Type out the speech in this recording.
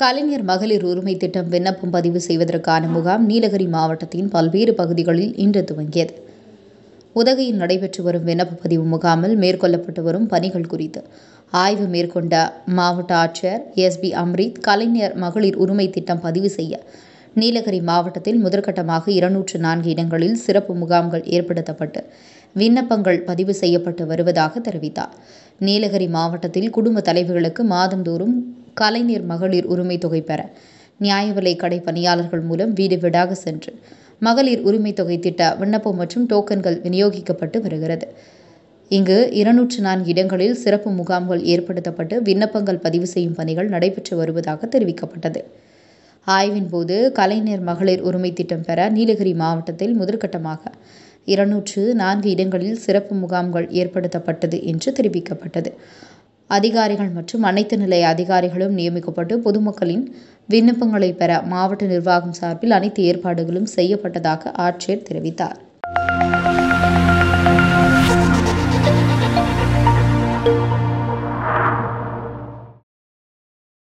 கலைஞர் மகளிர் உரிமை திட்டம் விண்ணப்பம் பதிவு செய்வதற்கான முகாம் நீலகிரி மாவட்டத்தின் பல்வேறு பகுதிகளில் இன்று துவங்கியது உதகையில் நடைபெற்று வரும் விண்ணப்ப பதிவு முகாமில் மேற்கொள்ளப்பட்டு வரும் பணிகள் குறித்து ஆய்வு மேற்கொண்ட மாவட்ட ஆட்சியர் எஸ் பி அம்ரித் கலைஞர் மகளிர் உரிமை திட்டம் பதிவு செய்ய நீலகிரி மாவட்டத்தில் முதற்கட்டமாக இருநூற்று நான்கு இடங்களில் சிறப்பு முகாம்கள் ஏற்படுத்தப்பட்டு விண்ணப்பங்கள் பதிவு செய்யப்பட்டு வருவதாக தெரிவித்தார் நீலகிரி மாவட்டத்தில் குடும்ப தலைவர்களுக்கு மாதந்தோறும் கலைஞர் மகளிர் உரிமை தொகை பெற நியாய விலை கடை பணியாளர்கள் மூலம் வீடு வீடாக சென்று மகளிர் உரிமை தொகை திட்ட விண்ணப்பம் மற்றும் டோக்கன்கள் விநியோகிக்கப்பட்டு வருகிறது இங்கு இருநூற்று நான்கு இடங்களில் சிறப்பு முகாம்கள் ஏற்படுத்தப்பட்டு விண்ணப்பங்கள் பதிவு செய்யும் பணிகள் நடைபெற்று வருவதாக தெரிவிக்கப்பட்டது ஆய்வின் போது கலைஞர் மகளிர் உரிமை திட்டம் பெற நீலகிரி மாவட்டத்தில் முதற்கட்டமாக இருநூற்று நான்கு இடங்களில் சிறப்பு முகாம்கள் ஏற்படுத்தப்பட்டது என்று தெரிவிக்கப்பட்டது அதிகாரிகள் மற்றும் அனைத்து நிலை அதிகாரிகளும் நியமிக்கப்பட்டு பொதுமக்களின் விண்ணப்பங்களை பெற மாவட்ட நிர்வாகம் சார்பில் அனைத்து ஏற்பாடுகளும் செய்யப்பட்டதாக ஆட்சியர் தெரிவித்தார்